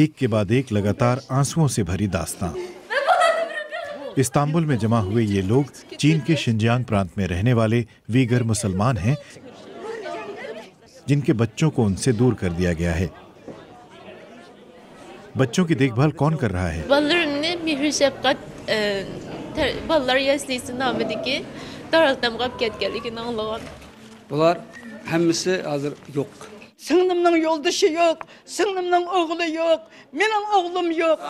एक के बाद एक लगातार आंसुओं से भरी दास्तां इस्तांबुल में जमा हुए ये लोग चीन के शिंजियांग प्रांत में रहने वाले वीगर मुसलमान हैं जिनके बच्चों को उनसे दूर कर दिया गया है बच्चों की देखभाल कौन कर रहा है bular hammasi hozir yo'q Singlimning yo'ldoshi yok. singlimning oğlu yok. Benim oğlum yok.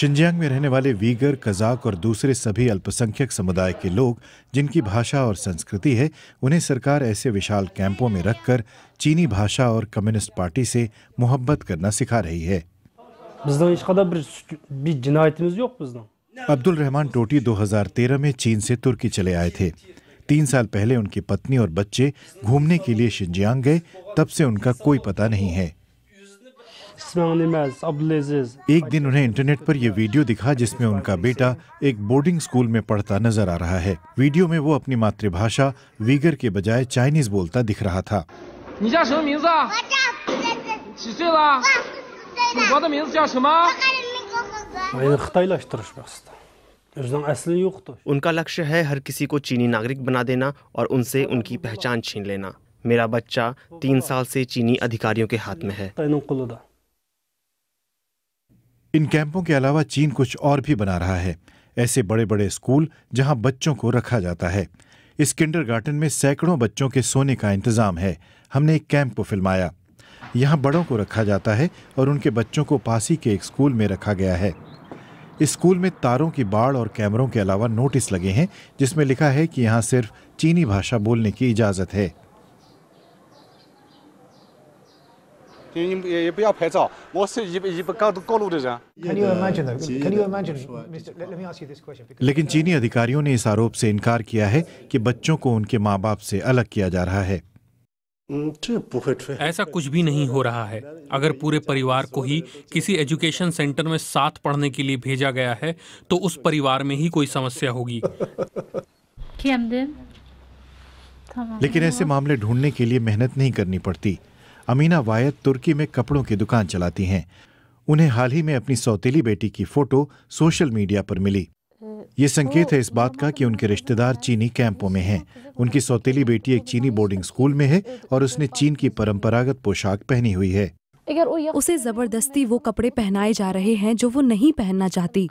Xinjiang में रहने वाले वीगर कजाक और दूसरे सभी अल्पसंख्यक समुदाय के लोग जिनकी भाषा और संस्कृति है उन्हें सरकार ऐसे विशाल कैंपों में रखकर चीनी भाषा और कम्युनिस्ट पार्टी से मोहब्बत करना सिखा रही है अब्दुल रहमान टोटी 2013 में चीन से तुर्की चले आए थे तीन साल पहले उनकी पत्नी और बच्चे घूमने के लिए शिंजियांग गए तब से उनका कोई पता नहीं है एक दिन उन्हें इंटरनेट पर यह वीडियो दिखा जिसमें उनका बेटा एक बोर्डिंग स्कूल में पढ़ता नजर आ रहा है वीडियो में वो अपनी मातृभाषा वीगर के बजाय चाइनीज बोलता दिख रहा था तो उनका लक्ष्य है हर किसी को चीनी नागरिक बना देना और उनसे उनकी पहचान छीन लेना मेरा बच्चा तीन साल से चीनी अधिकारियों के हाथ में है इन कैंपों के अलावा चीन कुछ और भी बना रहा है ऐसे बड़े बड़े स्कूल जहां बच्चों को रखा जाता है इस किंडर में सैकड़ों बच्चों के सोने का इंतजाम है हमने एक कैंप को फिल्माया यहाँ बड़ों को रखा जाता है और उनके बच्चों को पासी के एक स्कूल में रखा गया है स्कूल में तारों की बाढ़ और कैमरों के अलावा नोटिस लगे हैं जिसमें लिखा है कि यहाँ सिर्फ चीनी भाषा बोलने की इजाज़त है लेकिन चीनी अधिकारियों ने इस आरोप से इनकार किया है कि बच्चों को उनके माँ बाप से अलग किया जा रहा है हम्म, ऐसा कुछ भी नहीं हो रहा है अगर पूरे परिवार को ही किसी एजुकेशन सेंटर में साथ पढ़ने के लिए भेजा गया है तो उस परिवार में ही कोई समस्या होगी लेकिन ऐसे मामले ढूंढने के लिए मेहनत नहीं करनी पड़ती अमीना वायद तुर्की में कपड़ों की दुकान चलाती हैं उन्हें हाल ही में अपनी सौतेली बेटी की फोटो सोशल मीडिया पर मिली ये संकेत है इस बात का कि उनके रिश्तेदार चीनी कैंपों में हैं। उनकी सौतेली बेटी एक चीनी बोर्डिंग स्कूल में है और उसने चीन की परंपरागत पोशाक पहनी हुई है उसे जबरदस्ती वो कपड़े पहनाए जा रहे हैं जो वो नहीं पहनना चाहती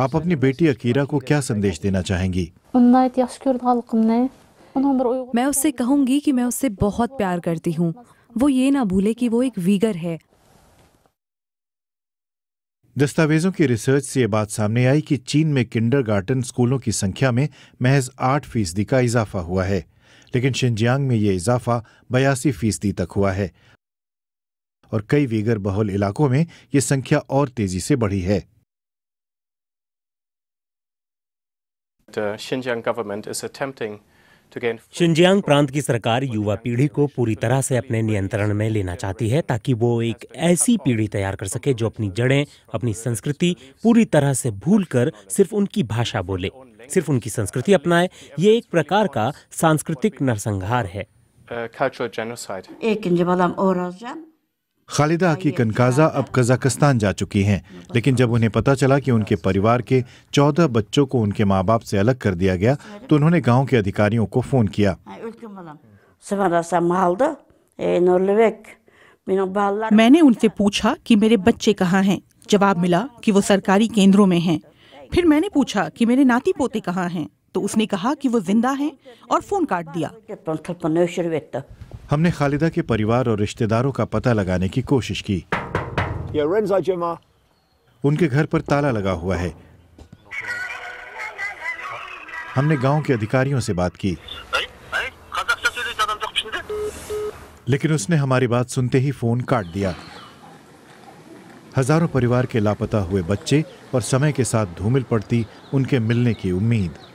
आप अपनी बेटी अकीरा को क्या संदेश देना चाहेंगी मैं उससे कहूंगी कि मैं उससे बहुत प्यार करती हूँ वो ये ना भूले कि वो एक वीगर है दस्तावेजों की रिसर्च से ये बात सामने आई कि चीन में किंडर स्कूलों की संख्या में महज आठ फीसदी का इजाफा हुआ है लेकिन शिंजियांग में ये इजाफा बयासी फीसदी तक हुआ है और कई वीगर बहुल इलाकों में ये संख्या और तेजी से बढ़ी है The Xinjiang government is attempting Xinjiang प्रांत की सरकार युवा पीढ़ी को पूरी तरह से अपने नियंत्रण में लेना चाहती है ताकि वो एक ऐसी पीढ़ी तैयार कर सके जो अपनी जड़ें अपनी संस्कृति पूरी तरह से भूलकर सिर्फ उनकी भाषा बोले सिर्फ उनकी संस्कृति अपनाए ये एक प्रकार का सांस्कृतिक नरसंहार है uh, खालिदा की कनकाजा अब कजाकिस्तान जा चुकी हैं लेकिन जब उन्हें पता चला कि उनके परिवार के चौदह बच्चों को उनके माँ बाप से अलग कर दिया गया तो उन्होंने गांव के अधिकारियों को फ़ोन किया मैंने उनसे पूछा कि मेरे बच्चे कहाँ हैं जवाब मिला कि वो सरकारी केंद्रों में हैं फिर मैंने पूछा कि मेरे नाती पोते कहाँ हैं तो उसने कहा कि वो जिंदा हैं और फोन काट दिया हमने खालिदा के परिवार और रिश्तेदारों का पता लगाने की कोशिश की उनके घर पर ताला लगा हुआ है हमने गांव के अधिकारियों से बात की लेकिन उसने हमारी बात सुनते ही फोन काट दिया हजारों परिवार के लापता हुए बच्चे और समय के साथ धूमिल पड़ती उनके मिलने की उम्मीद